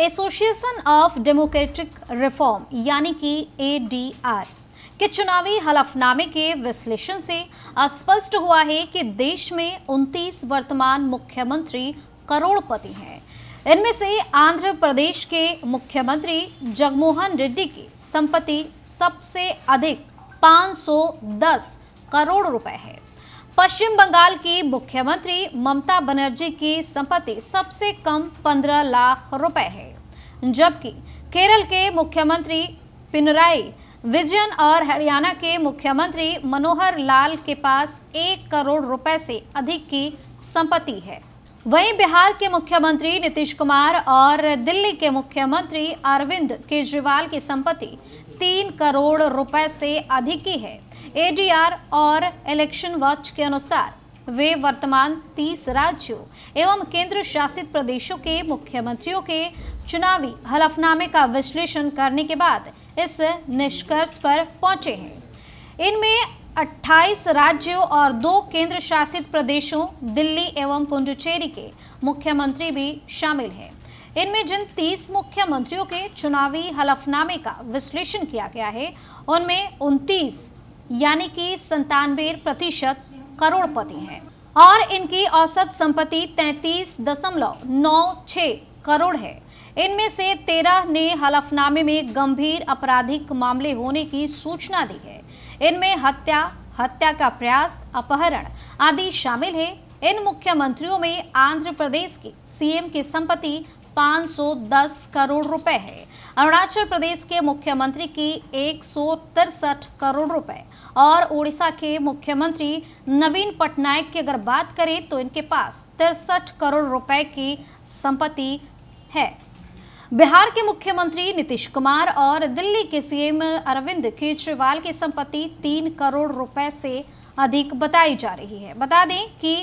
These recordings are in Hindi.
एसोसिएशन ऑफ डेमोक्रेटिक रिफॉर्म यानी कि एडीआर के चुनावी हलफनामे के विश्लेषण से स्पष्ट हुआ है कि देश में 29 वर्तमान मुख्यमंत्री करोड़पति हैं इनमें से आंध्र प्रदेश के मुख्यमंत्री जगमोहन रेड्डी की संपत्ति सबसे अधिक 510 करोड़ रुपए है पश्चिम बंगाल की मुख्यमंत्री ममता बनर्जी की संपत्ति सबसे कम 15 लाख रुपए है जबकि केरल के मुख्यमंत्री पिनराई विजयन और हरियाणा के मुख्यमंत्री मनोहर लाल के पास एक करोड़ रुपए से अधिक की संपत्ति है वहीं बिहार के मुख्यमंत्री नीतीश कुमार और दिल्ली के मुख्यमंत्री अरविंद केजरीवाल की संपत्ति तीन करोड़ रुपए से अधिक की है एडीआर और इलेक्शन वॉच के अनुसार वे वर्तमान 30 राज्यों एवं केंद्र शासित प्रदेशों के मुख्यमंत्रियों के चुनावी हलफनामे का विश्लेषण करने के बाद इस निष्कर्ष पर पहुंचे हैं इनमें 28 राज्यों और दो केंद्र शासित प्रदेशों दिल्ली एवं पुडुचेरी के मुख्यमंत्री भी शामिल हैं इनमें जिन 30 मुख्यमंत्रियों के चुनावी हलफनामे का विश्लेषण किया गया है उनमें उनतीस यानी कि संतानवे प्रतिशत करोड़पति हैं और इनकी औसत संपत्ति तैतीस दशमलव नौ छ करोड़ है इनमें से तेरह ने हलफनामे में गंभीर आपराधिक मामले होने की सूचना दी है इनमें हत्या हत्या का प्रयास अपहरण आदि शामिल है इन मुख्यमंत्रियों में आंध्र प्रदेश के सीएम की संपत्ति 510 करोड़ रुपए है अरुणाचल प्रदेश के मुख्यमंत्री की एक करोड़ रुपए और उड़ीसा के मुख्यमंत्री नवीन पटनायक की अगर बात करें तो इनके पास तिरसठ करोड़ रुपए की संपत्ति है बिहार के मुख्यमंत्री नीतीश कुमार और दिल्ली के सीएम अरविंद केजरीवाल की संपत्ति तीन करोड़ रुपए से अधिक बताई जा रही है बता दें कि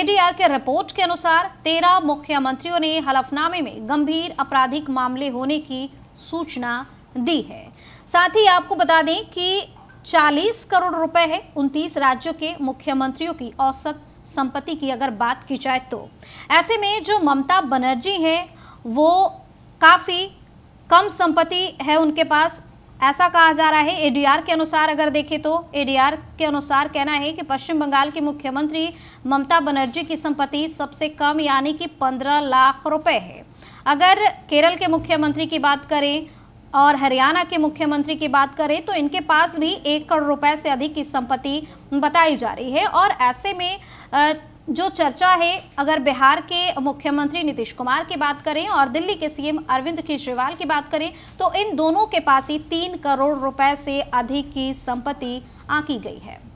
एडीआर के रिपोर्ट के अनुसार तेरह मुख्यमंत्रियों ने हलफनामे में गंभीर आपराधिक मामले होने की सूचना दी है साथ ही आपको बता दें कि 40 करोड़ रुपए है उनतीस राज्यों के मुख्यमंत्रियों की औसत संपत्ति की अगर बात की जाए तो ऐसे में जो ममता बनर्जी हैं वो काफ़ी कम संपत्ति है उनके पास ऐसा कहा जा रहा है एडीआर के अनुसार अगर देखें तो एडीआर के अनुसार कहना है कि पश्चिम बंगाल की मुख्यमंत्री ममता बनर्जी की संपत्ति सबसे कम यानी कि 15 लाख रुपए है अगर केरल के मुख्यमंत्री की बात करें और हरियाणा के मुख्यमंत्री की बात करें तो इनके पास भी एक करोड़ रुपए से अधिक की संपत्ति बताई जा रही है और ऐसे में जो चर्चा है अगर बिहार के मुख्यमंत्री नीतीश कुमार की बात करें और दिल्ली के सीएम अरविंद केजरीवाल की बात करें तो इन दोनों के पास ही तीन करोड़ रुपए से अधिक की संपत्ति आंकी गई है